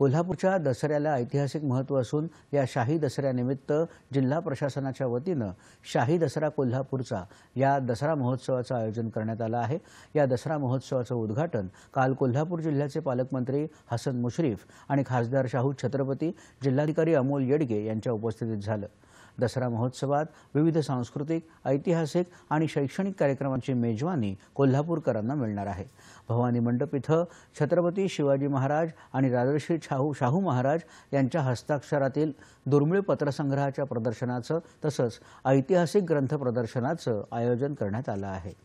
कोल्हापूरच्या दसऱ्याला ऐतिहासिक महत्त्व असून या शाही दसऱ्यानिमित्त जिल्हा प्रशासनाच्या वतीनं शाही दसरा कोल्हापूरचा या दसरा महोत्सवाचं आयोजन करण्यात आलं आहे या दसरा महोत्सवाचं उद्घाटन काल कोल्हापूर जिल्ह्याचे पालकमंत्री हसन मुश्रीफ आणि खासदार शाहू छत्रपती जिल्हाधिकारी अमोल येडगे यांच्या उपस्थितीत झालं दसरा महोत्सवात विविध सांस्कृतिक ऐतिहासिक आणि शैक्षणिक कार्यक्रमांची मेजवानी कोल्हापूरकरांना मिळणार आहे भवानी मंडप इथं छत्रपती शिवाजी महाराज आणि राजर्षी शाहू शाहू महाराज यांच्या हस्ताक्षरातील दुर्मिळ पत्रसंग्रहाच्या प्रदर्शनाचं तसंच ऐतिहासिक ग्रंथ प्रदर्शनाचं आयोजन करण्यात आलं आहे